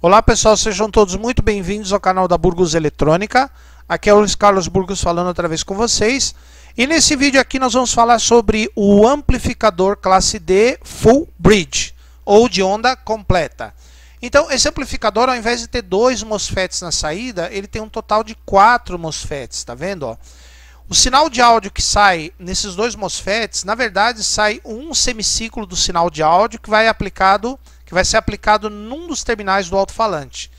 Olá pessoal, sejam todos muito bem-vindos ao canal da Burgos Eletrônica. Aqui é o Luiz Carlos Burgos falando outra vez com vocês. E nesse vídeo aqui nós vamos falar sobre o amplificador classe D Full Bridge, ou de onda completa. Então esse amplificador ao invés de ter dois MOSFETs na saída, ele tem um total de quatro MOSFETs, tá vendo? Ó? O sinal de áudio que sai nesses dois MOSFETs, na verdade sai um semiciclo do sinal de áudio que vai aplicado que vai ser aplicado num dos terminais do alto-falante.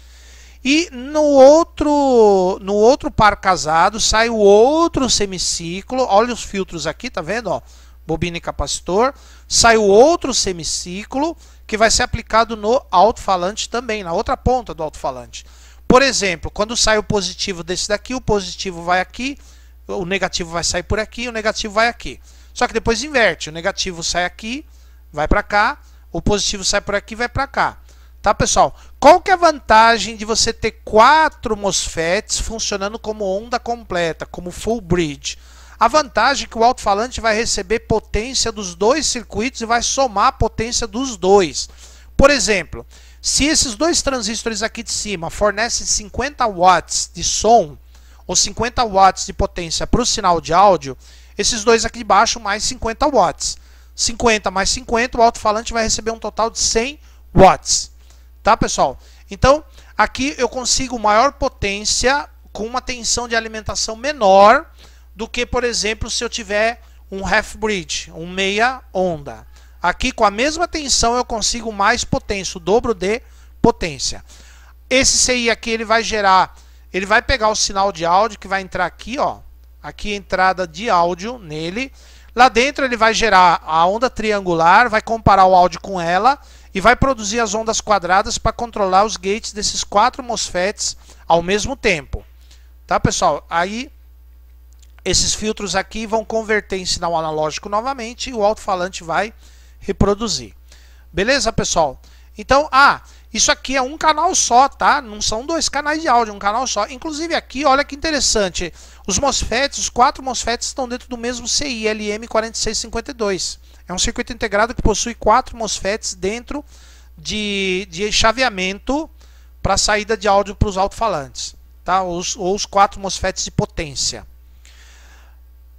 E no outro, no outro par casado sai o outro semiciclo. Olha os filtros aqui, tá vendo? Ó, bobina e capacitor. Sai o outro semiciclo que vai ser aplicado no alto-falante também, na outra ponta do alto-falante. Por exemplo, quando sai o positivo desse daqui, o positivo vai aqui, o negativo vai sair por aqui, o negativo vai aqui. Só que depois inverte, o negativo sai aqui, vai para cá, o positivo sai por aqui e vai para cá. Tá, pessoal? Qual que é a vantagem de você ter quatro MOSFETs funcionando como onda completa, como full bridge? A vantagem é que o alto-falante vai receber potência dos dois circuitos e vai somar a potência dos dois. Por exemplo, se esses dois transistores aqui de cima fornecem 50 watts de som ou 50 watts de potência para o sinal de áudio, esses dois aqui de baixo mais 50 watts. 50 mais 50, o alto-falante vai receber um total de 100 watts. Tá, pessoal? Então, aqui eu consigo maior potência com uma tensão de alimentação menor do que, por exemplo, se eu tiver um half bridge, um meia onda. Aqui com a mesma tensão eu consigo mais potência, o dobro de potência. Esse CI aqui ele vai gerar, ele vai pegar o sinal de áudio que vai entrar aqui, ó. Aqui entrada de áudio nele Lá dentro ele vai gerar a onda triangular, vai comparar o áudio com ela e vai produzir as ondas quadradas para controlar os gates desses quatro MOSFETs ao mesmo tempo. Tá, pessoal? Aí esses filtros aqui vão converter em sinal analógico novamente e o alto-falante vai reproduzir. Beleza, pessoal? Então, ah, isso aqui é um canal só, tá? Não são dois canais de áudio, é um canal só. Inclusive aqui, olha que interessante. Os MOSFETs, os quatro MOSFETs estão dentro do mesmo CI LM4652. É um circuito integrado que possui quatro MOSFETs dentro de, de chaveamento para saída de áudio para os alto-falantes, tá? ou os quatro MOSFETs de potência.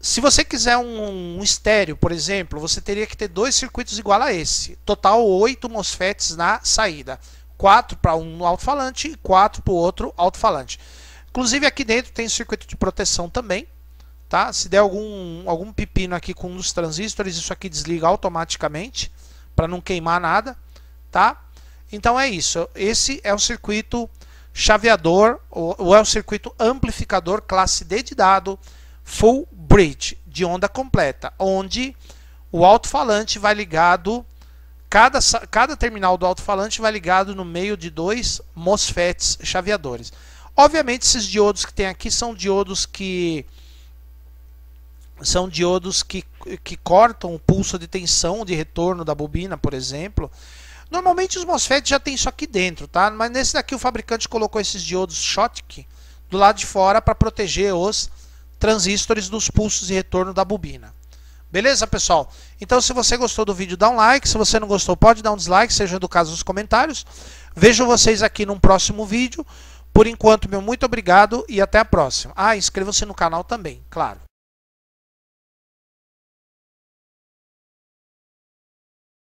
Se você quiser um, um, estéreo, por exemplo, você teria que ter dois circuitos igual a esse. Total 8 MOSFETs na saída quatro para um alto-falante e quatro para o outro alto-falante. Inclusive aqui dentro tem circuito de proteção também, tá? Se der algum, algum pepino aqui com um dos transistores, isso aqui desliga automaticamente para não queimar nada, tá? Então é isso. Esse é o circuito chaveador ou, ou é o circuito amplificador classe D de dado full bridge de onda completa, onde o alto-falante vai ligado Cada, cada terminal do alto-falante vai ligado no meio de dois MOSFETs chaveadores. Obviamente, esses diodos que tem aqui são diodos que são diodos que, que cortam o pulso de tensão de retorno da bobina, por exemplo. Normalmente os MOSFETs já tem isso aqui dentro, tá? Mas nesse daqui o fabricante colocou esses diodos Schottky do lado de fora para proteger os transistores dos pulsos de retorno da bobina. Beleza, pessoal? Então, se você gostou do vídeo, dá um like. Se você não gostou, pode dar um dislike, seja do caso nos comentários. Vejo vocês aqui num próximo vídeo. Por enquanto, meu muito obrigado e até a próxima. Ah, inscreva-se no canal também, claro.